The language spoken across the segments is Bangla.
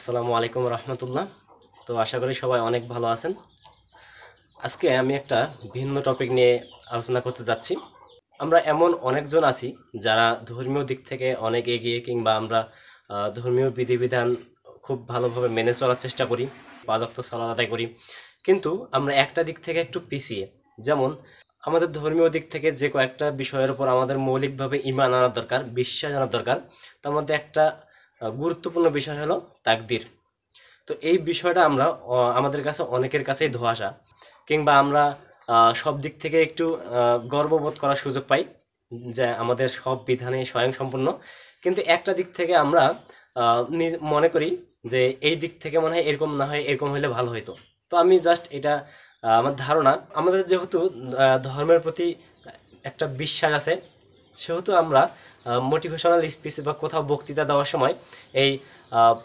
আসসালামু আলাইকুম রহমতুল্লাহ তো আশা করি সবাই অনেক ভালো আছেন আজকে আমি একটা ভিন্ন টপিক নিয়ে আলোচনা করতে যাচ্ছি আমরা এমন অনেকজন আছি যারা ধর্মীয় দিক থেকে অনেক এগিয়ে কিংবা আমরা ধর্মীয় বিধিবিধান খুব ভালোভাবে মেনে চলার চেষ্টা করি পাজক্ত চলা আদায় করি কিন্তু আমরা একটা দিক থেকে একটু পিছিয়ে যেমন আমাদের ধর্মীয় দিক থেকে যে কয়েকটা বিষয়ের উপর আমাদের মৌলিকভাবে ইমান আনার দরকার বিশ্বাস আনার দরকার তার মধ্যে একটা গুরুত্বপূর্ণ বিষয় হলো তাকদির তো এই বিষয়টা আমরা আমাদের কাছে অনেকের কাছেই ধোয়াশা কিংবা আমরা সব দিক থেকে একটু গর্ববোধ করার সুযোগ পাই যে আমাদের সব বিধানে সম্পূর্ণ কিন্তু একটা দিক থেকে আমরা মনে করি যে এই দিক থেকে মনে হয় এরকম না হয় এরকম হলে ভালো হইতো তো আমি জাস্ট এটা আমার ধারণা আমাদের যেহেতু ধর্মের প্রতি একটা বিশ্বাস আছে সেহেতু আমরা মোটিভেশনাল স্পিচ বা কোথাও বক্তৃতা দেওয়ার সময় এই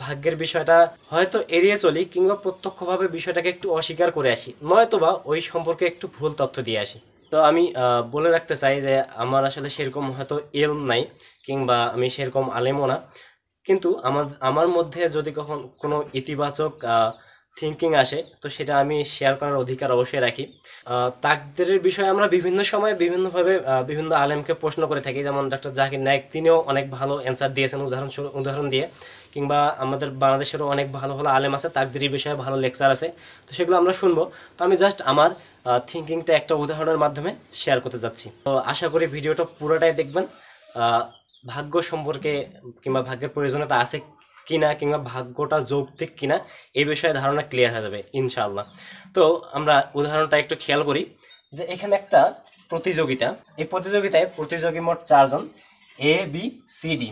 ভাগ্যের বিষয়টা হয়তো এড়িয়ে চলি কিংবা প্রত্যক্ষভাবে বিষয়টাকে একটু অস্বীকার করে আসি নয়তোবা ওই সম্পর্কে একটু ভুল তথ্য দিয়ে আসি তো আমি বলে রাখতে চাই যে আমার আসলে সেরকম হয়তো এল নাই কিংবা আমি সেরকম আলেমও না কিন্তু আমার আমার মধ্যে যদি কখন কোনো ইতিবাচক থিঙ্কিং আসে তো সেটা আমি শেয়ার করার অধিকার অবশ্যই রাখি তাকদিরের বিষয়ে আমরা বিভিন্ন সময়ে বিভিন্নভাবে বিভিন্ন আলেমকে প্রশ্ন করে থাকি যেমন ডাক্তার জাকির নায়ক তিনিও অনেক ভালো অ্যান্সার দিয়েছেন উদাহরণ উদাহরণ দিয়ে কিংবা আমাদের বাংলাদেশেরও অনেক ভালো ভালো আলেম আছে তাকদিরের বিষয়ে ভালো লেকচার আছে তো সেগুলো আমরা শুনবো তো আমি জাস্ট আমার থিঙ্কিংটা একটা উদাহরণের মাধ্যমে শেয়ার করতে যাচ্ছি তো আশা করি ভিডিওটা পুরোটাই দেখবেন ভাগ্য সম্পর্কে কিংবা ভাগ্যের প্রয়োজনীয়তা আছে কিনা কিংবা ভাগ্যটা যৌক্তিক কিনা এ বিষয়ে ধারণা ক্লিয়ার হয়ে যাবে ইনশাআল্লাহ তো আমরা উদাহরণটা একটু খেয়াল করি যে এখানে একটা প্রতিযোগিতা এই প্রতিযোগিতায় প্রতিযোগী মোট চারজন এ বি সি ডি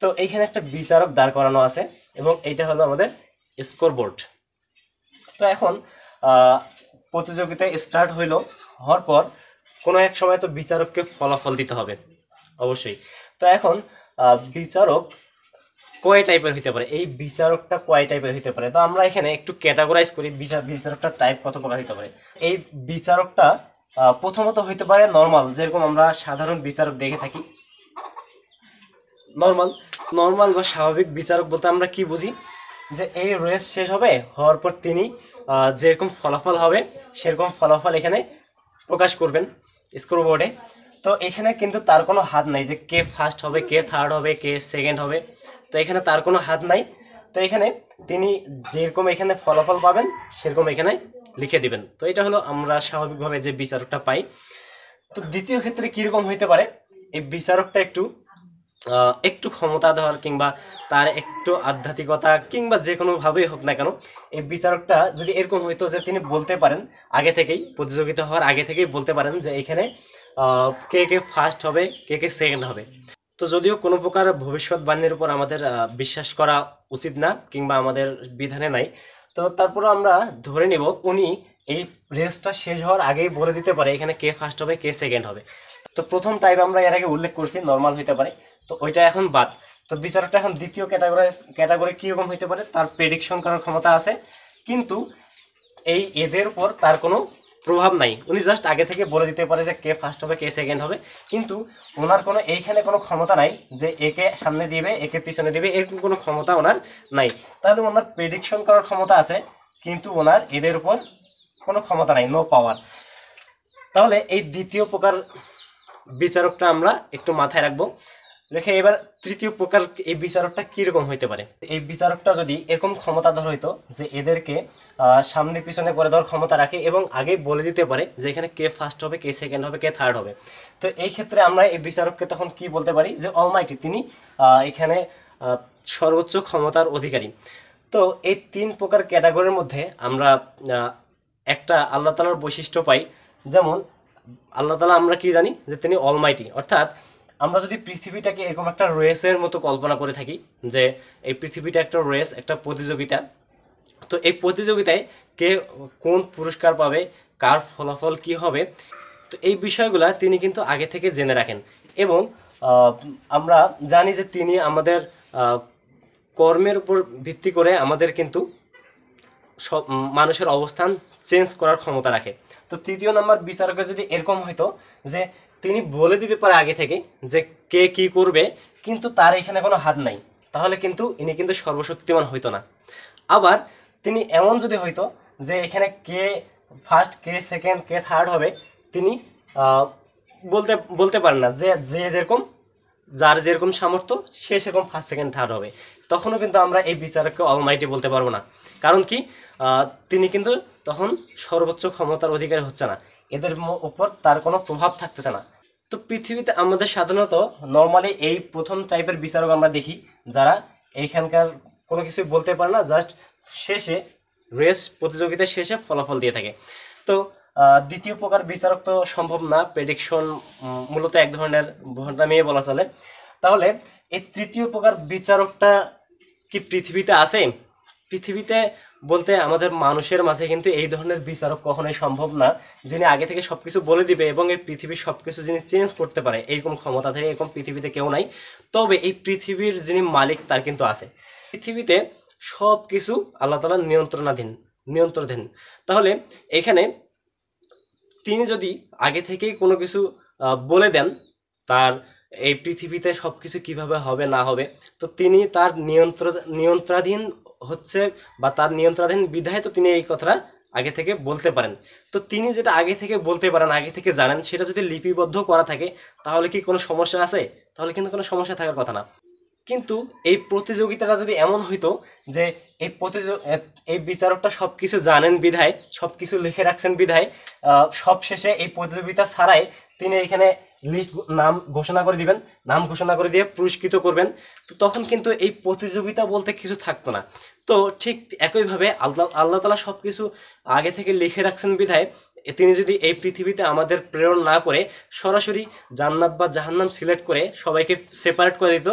তো এইখানে একটা বিচারক দাঁড় করানো আছে এবং এইটা হলো আমাদের স্কোরবোর্ড তো এখন প্রতিযোগিতায় স্টার্ট হইল হওয়ার পর কোনো এক সময় তো বিচারককে ফলাফল দিতে হবে অবশ্যই তো এখন বিচারক কয় টাইপের হইতে পারে এই বিচারকটা কয় টাইপের হইতে পারে তো আমরা এখানে একটু ক্যাটাগরাইজ করি বিচার বিচারকটা টাইপ কত প্রকার হইতে পারে এই বিচারকটা প্রথমত হইতে পারে নর্মাল যেরকম আমরা সাধারণ বিচারক দেখে থাকি নর্মাল নর্মাল বা স্বাভাবিক বিচারক বলতে আমরা কি বুঝি যে এই রেস শেষ হবে হওয়ার পর তিনি যেরকম ফলাফল হবে সেরকম ফলাফল এখানে প্রকাশ করবেন স্কোরবোর্ডে তো এখানে কিন্তু তার কোনো হাত নাই যে কে ফার্স্ট হবে কে থার্ড হবে কে সেকেন্ড হবে তো এখানে তার কোনো হাত নাই তো এখানে তিনি যেরকম এখানে ফলাফল পাবেন সেরকম এখানে লিখে দিবেন তো এটা হলো আমরা স্বাভাবিকভাবে যে বিচারকটা পাই তো দ্বিতীয় ক্ষেত্রে কীরকম হইতে পারে এই বিচারকটা একটু একটু ক্ষমতা ধর কিংবা তার একটু আধ্যাত্মিকতা কিংবা যে কোনোভাবেই হোক না কেন এই বিচারকটা যদি এরকম হইতো যে তিনি বলতে পারেন আগে থেকেই প্রতিযোগিতা হওয়ার আগে থেকেই বলতে পারেন যে এখানে কে কে ফার্স্ট হবে কে কে সেকেন্ড হবে তো যদিও কোনো প্রকার ভবিষ্যৎবাণীর উপর আমাদের বিশ্বাস করা উচিত না কিংবা আমাদের বিধানে নাই তো তারপর আমরা ধরে নিব উনি এই রেসটা শেষ হওয়ার আগেই বলে দিতে পারে এখানে কে ফার্স্ট হবে কে সেকেন্ড হবে তো প্রথম টাইপ আমরা এর আগে উল্লেখ করছি নর্মাল হইতে পারে তো ওইটা এখন বাদ তো বিচারকটা এখন দ্বিতীয় ক্যাটাগরি ক্যাটাগরি কীরকম হইতে পারে তার প্রেডিকশন করার ক্ষমতা আছে কিন্তু এই এদের উপর তার কোনো প্রভাব নাই উনি জাস্ট আগে থেকে বলে দিতে পারে যে কে ফার্স্ট হবে কে সেকেন্ড হবে কিন্তু ওনার কোনো এইখানে কোনো ক্ষমতা নাই যে একে সামনে দিবে একে পিছনে দিবে এরকম কোনো ক্ষমতা ওনার নাই তাহলে ওনার প্রেডিকশন করার ক্ষমতা আছে কিন্তু ওনার এদের উপর কোনো ক্ষমতা নাই নো পাওয়ার তাহলে এই দ্বিতীয় প্রকার বিচারকটা আমরা একটু মাথায় রাখবো লেখে এবার তৃতীয় প্রকার এই বিচারকটা কীরকম হইতে পারে এই বিচারকটা যদি এরকম ক্ষমতাধর হইতো যে এদেরকে সামনে পিছনে করে দেওয়ার ক্ষমতা রাখে এবং আগে বলে দিতে পারে যে এখানে কে ফার্স্ট হবে কে সেকেন্ড হবে কে থার্ড হবে তো এই ক্ষেত্রে আমরা এই বিচারককে তখন কি বলতে পারি যে অলমাইটি তিনি এখানে সর্বোচ্চ ক্ষমতার অধিকারী তো এই তিন প্রকার ক্যাটাগরির মধ্যে আমরা একটা আল্লাহ তালার বৈশিষ্ট্য পাই যেমন আল্লাহ তালা আমরা কি জানি যে তিনি অলমাইটি অর্থাৎ আমরা যদি পৃথিবীটাকে এরকম একটা রেসের মতো কল্পনা করে থাকি যে এই পৃথিবীটা একটা রেস একটা প্রতিযোগিতা তো এই প্রতিযোগিতায় কে কোন পুরস্কার পাবে কার ফলাফল কি হবে তো এই বিষয়গুলো তিনি কিন্তু আগে থেকে জেনে রাখেন এবং আমরা জানি যে তিনি আমাদের কর্মের উপর ভিত্তি করে আমাদের কিন্তু সব মানুষের অবস্থান চেঞ্জ করার ক্ষমতা রাখে তো তৃতীয় নম্বর বিচারকের যদি এরকম হইতো যে তিনি বলে দিতে পারে আগে থেকে যে কে কি করবে কিন্তু তার এখানে কোনো হাত নাই তাহলে কিন্তু ইনি কিন্তু সর্বশক্তিমান হইতো না আবার তিনি এমন যদি হইতো যে এখানে কে ফার্স্ট কে সেকেন্ড কে থার্ড হবে তিনি বলতে বলতে পারেন না যে যে যেরকম যার যেরকম সামর্থ্য সে সেরকম ফার্স্ট সেকেন্ড থার্ড হবে তখনও কিন্তু আমরা এই বিচারককে অলমাইটি বলতে পারবো না কারণ কি তিনি কিন্তু তখন সর্বোচ্চ ক্ষমতার অধিকারী হচ্ছে না এদের উপর তার কোনো প্রভাব থাকতেছে না তো পৃথিবীতে আমাদের সাধারণত নর্মালি এই প্রথম টাইপের বিচারক আমরা দেখি যারা এইখানকার কোনো কিছুই বলতে পারে না জাস্ট শেষে রেস প্রতিযোগিতা শেষে ফলাফল দিয়ে থাকে তো দ্বিতীয় প্রকার বিচারক তো সম্ভব না প্রেডিকশন মূলত এক ধরনের ভণ্ডামিয়ে বলা চলে তাহলে এই তৃতীয় প্রকার বিচারকটা কি পৃথিবীতে আছে পৃথিবীতে বলতে আমাদের মানুষের মাঝে কিন্তু এই ধরনের বিচারক কখনোই সম্ভব না যিনি আগে থেকে সবকিছু বলে দিবে এবং এই পৃথিবীর সবকিছু যিনি চেঞ্জ করতে পারে এরকম ক্ষমতা থেকে এরকম পৃথিবীতে কেউ নাই তবে এই পৃথিবীর যিনি মালিক তার কিন্তু আছে পৃথিবীতে সব কিছু আল্লাহ তালা নিয়ন্ত্রণাধীন নিয়ন্ত্রণাধীন তাহলে এখানে তিনি যদি আগে থেকেই কোনো কিছু বলে দেন তার এই পৃথিবীতে সব কিছু কীভাবে হবে না হবে তো তিনি তার নিয়ন্ত্র নিয়ন্ত্রণাধীন হচ্ছে বা তার নিয়ন্ত্রণাধীন বিধায় তো তিনি এই কথাটা আগে থেকে বলতে পারেন তো তিনি যেটা আগে থেকে বলতে পারেন আগে থেকে জানেন সেটা যদি লিপিবদ্ধ করা থাকে তাহলে কি কোনো সমস্যা আছে তাহলে কিন্তু কোনো সমস্যা থাকার কথা না কিন্তু এই প্রতিযোগিতাটা যদি এমন হইতো যে এই প্রতিযোগ এই বিচারকটা সব কিছু জানেন বিধায় সব কিছু লিখে রাখছেন বিধায় সব শেষে এই প্রতিযোগিতা ছাড়াই তিনি এখানে লিস্ট নাম ঘোষণা করে দিবেন নাম ঘোষণা করে দিয়ে পুরস্কৃত করবেন তো তখন কিন্তু এই প্রতিযোগিতা বলতে কিছু থাকতো না তো ঠিক একইভাবে আল্লাহ আল্লাহ তালা সব কিছু আগে থেকে লিখে রাখছেন বিধায় তিনি যদি এই পৃথিবীতে আমাদের প্রেরণ না করে সরাসরি জান্নাত বা জাহান্নাম সিলেক্ট করে সবাইকে সেপারেট করে দিত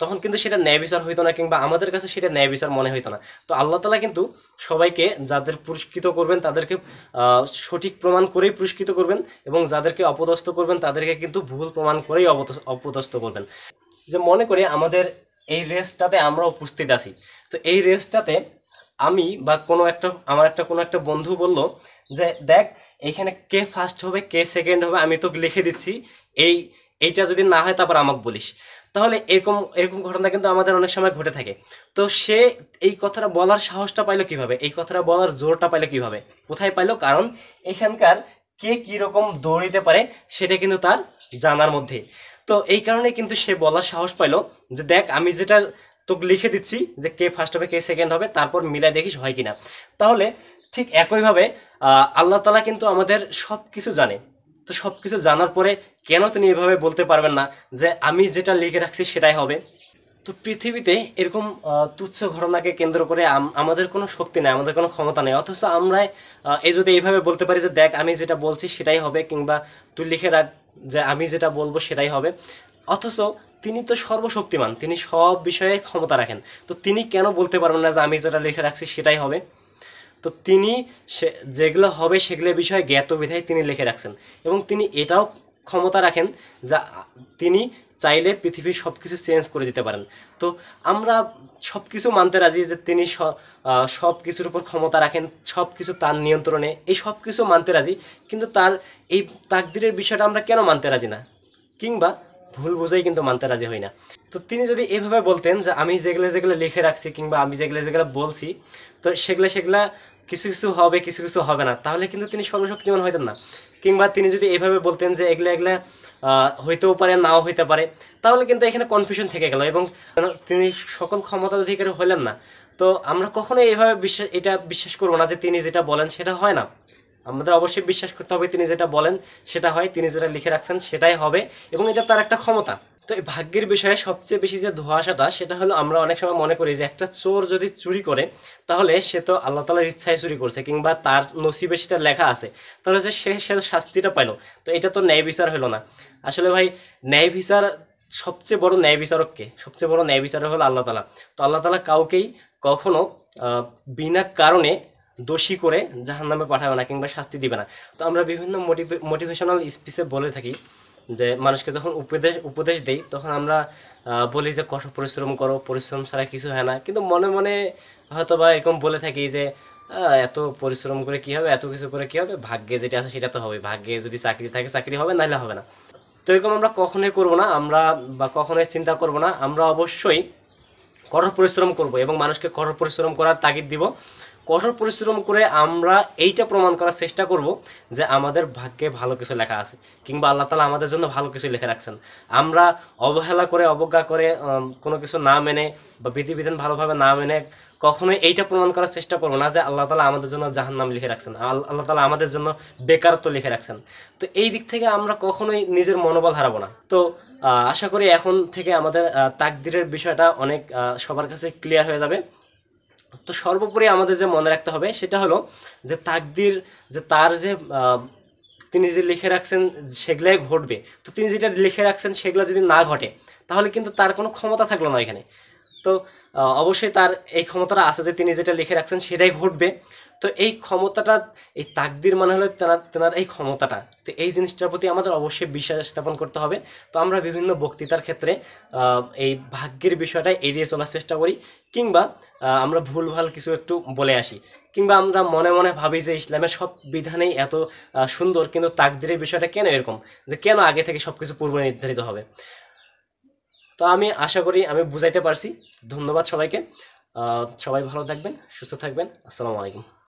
তখন কিন্তু সেটা ন্যায় বিচার হইতো না কিংবা আমাদের কাছে সেটা ন্যায় বিচার মনে হইতো না তো আল্লাহ তালা কিন্তু সবাইকে যাদের পুরস্কৃত করবেন তাদেরকে সঠিক প্রমাণ করেই পুরস্কৃত করবেন এবং যাদেরকে অপদস্থ করবেন তাদেরকে কিন্তু ভুল প্রমাণ করেই অপদস্থ করবেন যে মনে করি আমাদের এই রেসটাতে আমরা উপস্থিত আছি তো এই রেসটাতে আমি বা কোনো একটা আমার একটা কোনো একটা বন্ধু বলল যে দেখ এখানে কে ফার্স্ট হবে কে সেকেন্ড হবে আমি তো লিখে দিচ্ছি এই এইটা যদি না হয় তারপর আমাকে বলিস তাহলে এরকম এরকম ঘটনা কিন্তু আমাদের অনেক সময় ঘটে থাকে তো সে এই কথাটা বলার সাহসটা পাইলো কিভাবে এই কথাটা বলার জোরটা পাইলো কিভাবে কোথায় পাইলো কারণ এখানকার কে কীরকম দৌড়িতে পারে সেটা কিন্তু তার জানার মধ্যে তো এই কারণে কিন্তু সে বলার সাহস পাইলো যে দেখ আমি যেটা তোকে লিখে দিচ্ছি যে কে ফার্স্ট হবে কে সেকেন্ড হবে তারপর মিলাই দেখিস হয় কিনা তাহলে ঠিক একইভাবে আল্লাহ তালা কিন্তু আমাদের সব কিছু জানে তো সব কিছু জানার পরে কেন তিনি এভাবে বলতে পারবেন না যে আমি যেটা লিখে রাখছি সেটাই হবে তো পৃথিবীতে এরকম তুচ্ছ ঘটনাকে কেন্দ্র করে আমাদের কোনো শক্তি নেই আমাদের কোনো ক্ষমতা নেই অথচ আমরা এই যদি এইভাবে বলতে পারি যে দেখ আমি যেটা বলছি সেটাই হবে কিংবা তুই লিখে রাখ যে আমি যেটা বলবো সেটাই হবে অথচ তিনি তো সর্বশক্তিমান তিনি সব বিষয়ে ক্ষমতা রাখেন তো তিনি কেন বলতে পারবেন না যে আমি যেটা লিখে রাখছি সেটাই হবে তো তিনি সে যেগুলো হবে সেগুলো বিষয়ে জ্ঞাত বিধায় তিনি লিখে রাখছেন এবং তিনি এটাও ক্ষমতা রাখেন যা তিনি চাইলে পৃথিবীর সব কিছু চেঞ্জ করে দিতে পারেন তো আমরা সব কিছু মানতে রাজি যে তিনি সব কিছুর উপর ক্ষমতা রাখেন সব কিছু তার নিয়ন্ত্রণে এই সব কিছু মানতে রাজি কিন্তু তার এই তাকদিরের বিষয়টা আমরা কেন মানতে রাজি না কিংবা ভুল বুঝেই কিন্তু মানতে রাজি হই না তো তিনি যদি এভাবে বলতেন যে আমি যেগুলো যেগুলো লিখে রাখছি কিংবা আমি যেগুলো যেগুলো বলছি তো সেগুলো সেগুলা কিছু কিছু হবে কিছু কিছু হবে না তাহলে কিন্তু তিনি সর্বশক্তিমান হইতেন না কিংবা তিনি যদি এইভাবে বলতেন যে এগুলো এগুলো হইতেও পারে নাও হইতে পারে তাহলে কিন্তু এখানে কনফিউশন থেকে গেল এবং তিনি সকল ক্ষমতার অধিকারী হলেন না তো আমরা কখনোই এভাবে বিশ্বাস এটা বিশ্বাস করবো না যে তিনি যেটা বলেন সেটা হয় না আমাদের অবশ্যই বিশ্বাস করতে হবে তিনি যেটা বলেন সেটা হয় তিনি যেটা লিখে রাখছেন সেটাই হবে এবং এটা তার একটা ক্ষমতা তো এই ভাগ্যের বিষয়ে সবচেয়ে বেশি যে ধোঁয়াশাটা সেটা হলো আমরা অনেক সময় মনে করি যে একটা চোর যদি চুরি করে তাহলে সে তো আল্লাহ তালার ইচ্ছায় চুরি করছে কিংবা তার নসিবে সেটা লেখা আছে তাহলে সে সে শাস্তিটা পাইলো তো এটা তো ন্যায় বিচার হলো না আসলে ভাই ন্যায় বিচার সবচেয়ে বড় ন্যায় বিচারককে সবচেয়ে বড় ন্যায় বিচারক হলো আল্লাহ তালা তো আল্লাহ তালা কাউকেই কখনো বিনা কারণে দোষী করে জাহান নামে পাঠাবে না কিংবা শাস্তি দিবে না তো আমরা বিভিন্ন মোটিভেশনাল স্পিচে বলে থাকি যে মানুষকে যখন উপদেশ উপদেশ দেই তখন আমরা বলি যে কঠোর পরিশ্রম করো পরিশ্রম ছাড়া কিছু হয় না কিন্তু মনে মনে হয়তো বা এরকম বলে থাকি যে এত পরিশ্রম করে কি হবে এত কিছু করে কি হবে ভাগ্যে যেটা আছে সেটা তো হবে ভাগ্যে যদি চাকরি থাকে চাকরি হবে নাহলে হবে না তো এরকম আমরা কখনোই করবো না আমরা বা কখনোই চিন্তা করব না আমরা অবশ্যই কঠোর পরিশ্রম করব এবং মানুষকে কঠোর পরিশ্রম করার তাগিদ দিব কঠোর পরিশ্রম করে আমরা এইটা প্রমাণ করার চেষ্টা করব যে আমাদের ভাগ্যে ভালো কিছু লেখা আছে কিংবা আল্লাহ তালা আমাদের জন্য ভালো কিছু লিখে রাখছেন আমরা অবহেলা করে অবজ্ঞা করে কোনো কিছু না মেনে বা বিধিবিধান ভালোভাবে না মেনে কখনোই এইটা প্রমাণ করার চেষ্টা করবো না যে আল্লাহ তালা আমাদের জন্য জাহান নাম লিখে রাখছেন আল্লাহ তালা আমাদের জন্য বেকারত্ব লিখে রাখছেন তো এই দিক থেকে আমরা কখনোই নিজের মনোবল হারাবো না তো আশা করি এখন থেকে আমাদের তাকদিরের বিষয়টা অনেক সবার কাছে ক্লিয়ার হয়ে যাবে তো সর্বোপরি আমাদের যে মনে রাখতে হবে সেটা হলো যে তাকদির যে তার যে তিনি যে লিখে রাখছেন সেগুলাই ঘটবে তো তিনি যেটা লিখে রাখছেন সেগুলো যদি না ঘটে তাহলে কিন্তু তার কোনো ক্ষমতা থাকলো না এখানে তো অবশ্যই তার এই ক্ষমতাটা আছে যে তিনি যেটা লিখে রাখছেন সেটাই ঘটবে তো এই ক্ষমতাটা এই তাকদির মানে হলো তেনার তেনার এই ক্ষমতাটা তো এই জিনিসটার প্রতি আমাদের অবশ্যই বিশ্বাস স্থাপন করতে হবে তো আমরা বিভিন্ন বক্তৃতার ক্ষেত্রে এই ভাগ্যের বিষয়টা এড়িয়ে চলার চেষ্টা করি কিংবা আমরা ভুলভাল কিছু একটু বলে আসি কিংবা আমরা মনে মনে ভাবি যে ইসলামের সব বিধানেই এত সুন্দর কিন্তু তাকদিরের বিষয়টা কেন এরকম যে কেন আগে থেকে সব কিছু পূর্ব নির্ধারিত হবে তো আমি আশা করি আমি বুঝাইতে পারছি ধন্যবাদ সবাইকে সবাই ভালো থাকবেন সুস্থ থাকবেন আসসালামু আলাইকুম